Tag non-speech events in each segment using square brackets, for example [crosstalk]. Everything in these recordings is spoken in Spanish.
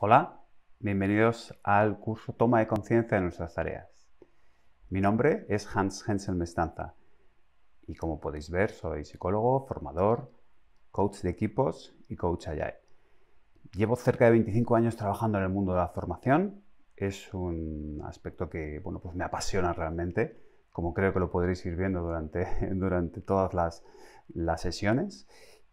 Hola, bienvenidos al curso Toma de Conciencia de nuestras tareas. Mi nombre es Hans Hensel Mestanza y como podéis ver soy psicólogo, formador, coach de equipos y coach AYAE. Llevo cerca de 25 años trabajando en el mundo de la formación. Es un aspecto que bueno, pues me apasiona realmente como creo que lo podréis ir viendo durante, [laughs] durante todas las, sesiones.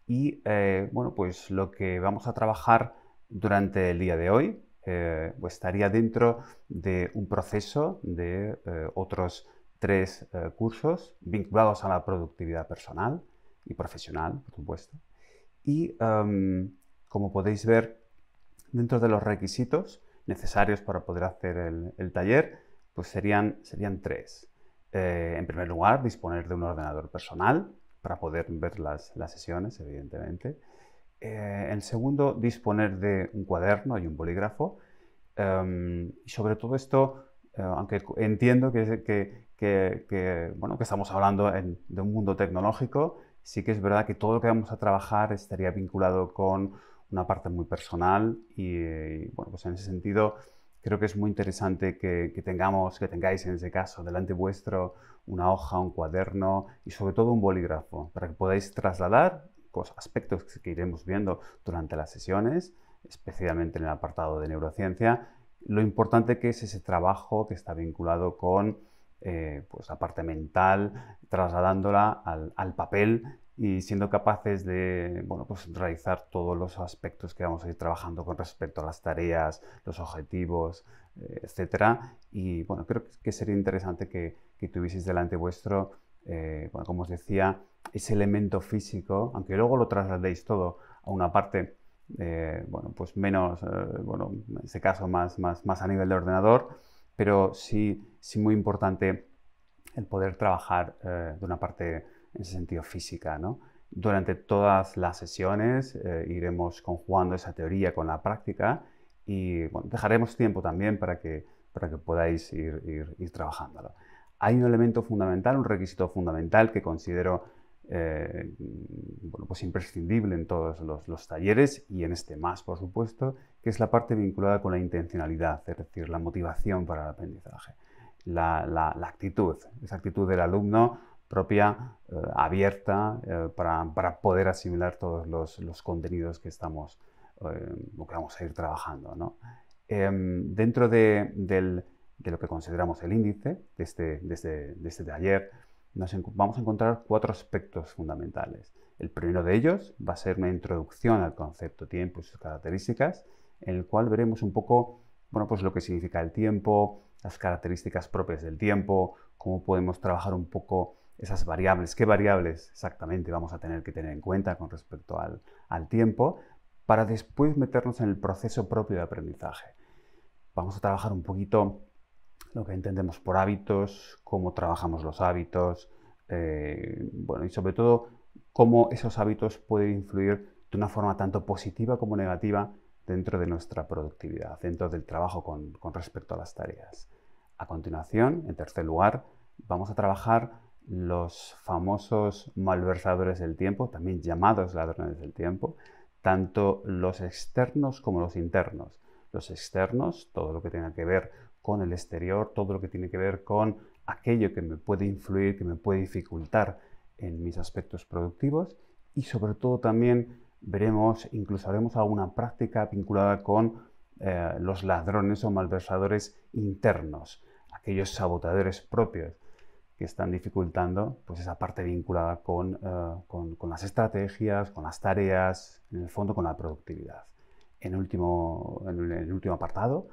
Y eh, bueno, pues lo que vamos a trabajar durante el día de hoy eh, estaría dentro de un proceso de eh, otros tres eh, cursos vinculados a la productividad personal y profesional, por supuesto. Y em, como podéis ver, dentro de los requisitos necesarios para poder hacer el, el taller, pues serían, serían tres. Eh, en primer lugar, disponer de un ordenador personal para poder ver las, las sesiones, evidentemente. Eh, el segundo, disponer de un cuaderno y un bolígrafo. Em, y sobre todo esto, eh, aunque entiendo que, bueno, que estamos hablando de un mundo tecnológico, sí que es verdad que todo lo que vamos a trabajar estaría vinculado con una parte muy personal y, bueno, pues en ese sentido creo que es muy interesante que, tengamos, que tengáis en ese caso delante vuestro una hoja, un cuaderno y sobre todo un bolígrafo para que podáis trasladar aspectos que iremos viendo durante las sesiones, especialmente en el apartado de neurociencia, lo importante que es ese trabajo que está vinculado con eh, pues la parte mental, trasladándola al, papel y siendo capaces de bueno, pues realizar todos los aspectos que vamos a ir trabajando con respecto a las tareas, los objetivos, eh, etc. Y bueno, creo que sería interesante que tuvieseis delante vuestro eh, como os decía, ese elemento físico, aunque luego lo trasladéis todo a una parte, eh, bueno, pues menos, eh, bueno, en ese caso más, más, más a nivel de ordenador, pero sí, sí muy importante el poder trabajar de una parte en ese sentido física, ¿no? Durante todas las sesiones iremos conjugando esa teoría con la práctica y dejaremos tiempo también para que, para que podáis ir, ir, ir trabajándolo hay un elemento fundamental, un requisito fundamental que considero eh, bueno, pues imprescindible en todos los, talleres y en este más, por supuesto, que es la parte vinculada con la intencionalidad, es decir, la motivación para el aprendizaje, la, actitud, esa actitud del alumno propia, eh, abierta, eh, para, poder asimilar todos los, contenidos que estamos que vamos a ir trabajando. Em, dentro del de lo que consideramos el índice de este, este, este nos vamos a encontrar cuatro aspectos fundamentales. El primero de ellos va a ser una introducción al concepto tiempo y sus características, en el cual veremos un poco bueno, pues lo que significa el tiempo, las características propias del tiempo, cómo podemos trabajar un poco esas variables, qué variables exactamente vamos a tener que tener en cuenta con respecto al, al, tiempo, para después meternos en el proceso propio de aprendizaje. Vamos a trabajar un poquito lo que entendemos por hábitos, cómo trabajamos los hábitos, eh, bueno, y sobre todo cómo esos hábitos pueden influir de una forma tanto positiva como negativa dentro de nuestra productividad, dentro del trabajo con, con respecto a las tareas. A continuación, en tercer lugar, vamos a trabajar los famosos malversadores del tiempo, también llamados ladrones del tiempo, tanto los externos como los internos. Los externos, todo lo que tenga que ver con el exterior, todo lo que tiene que ver con aquello que me puede influir, que me puede dificultar en mis aspectos productivos y sobre todo también veremos, incluso haremos alguna práctica vinculada con eh, los ladrones o malversadores internos, aquellos sabotadores propios que están dificultando pues, esa parte vinculada con, eh, las estrategias, con las tareas, en el fondo con la productividad. último, en el último apartado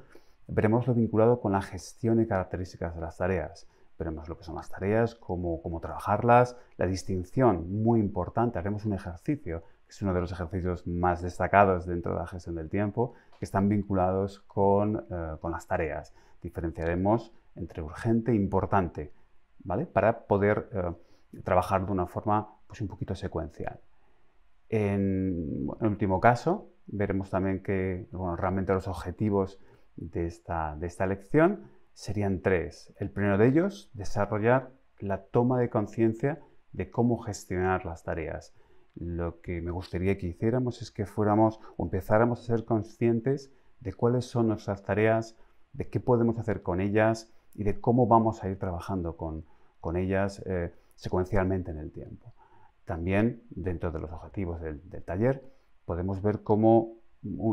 Veremos lo vinculado con la gestión y características de las tareas. Veremos lo que son las tareas, cómo, trabajarlas, la distinción, muy importante. Haremos un ejercicio, que es uno de los ejercicios más destacados dentro de la gestión del tiempo, que están vinculados con, eh, las tareas. Diferenciaremos entre urgente e importante, ¿vale? Para poder eh, trabajar de una forma pues, un poquito secuencial. En, el último caso, veremos también que realmente los objetivos de esta, lección serían tres. El primero de ellos, desarrollar la toma de conciencia de cómo gestionar las tareas. Lo que me gustaría que hiciéramos es que fuéramos o empezáramos a ser conscientes de cuáles son nuestras tareas, de qué podemos hacer con ellas y de cómo vamos a ir trabajando con, ellas eh, secuencialmente en el tiempo. También dentro de los objetivos del, taller podemos ver cómo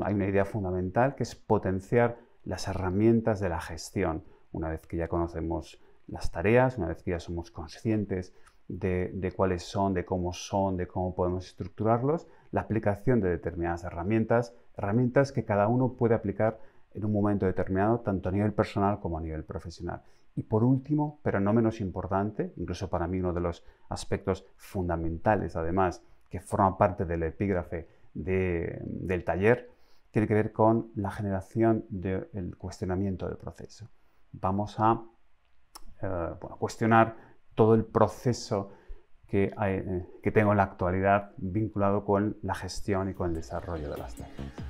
hay una idea fundamental que es potenciar las herramientas de la gestión. Una vez que ya conocemos las tareas, una vez que ya somos conscientes de, cuáles son, de cómo son, de cómo podemos estructurarlos, la aplicación de determinadas herramientas, herramientas que cada uno puede aplicar en un momento determinado, tanto a nivel personal como a nivel profesional. Y por último, pero no menos importante, incluso para mí uno de los aspectos fundamentales, además, que forma parte del epígrafe del taller, tiene que ver con la generación del cuestionamiento del proceso. Vamos a eh, cuestionar todo el proceso eh, que, tengo en la actualidad vinculado con la gestión y con el desarrollo de las tecnologías.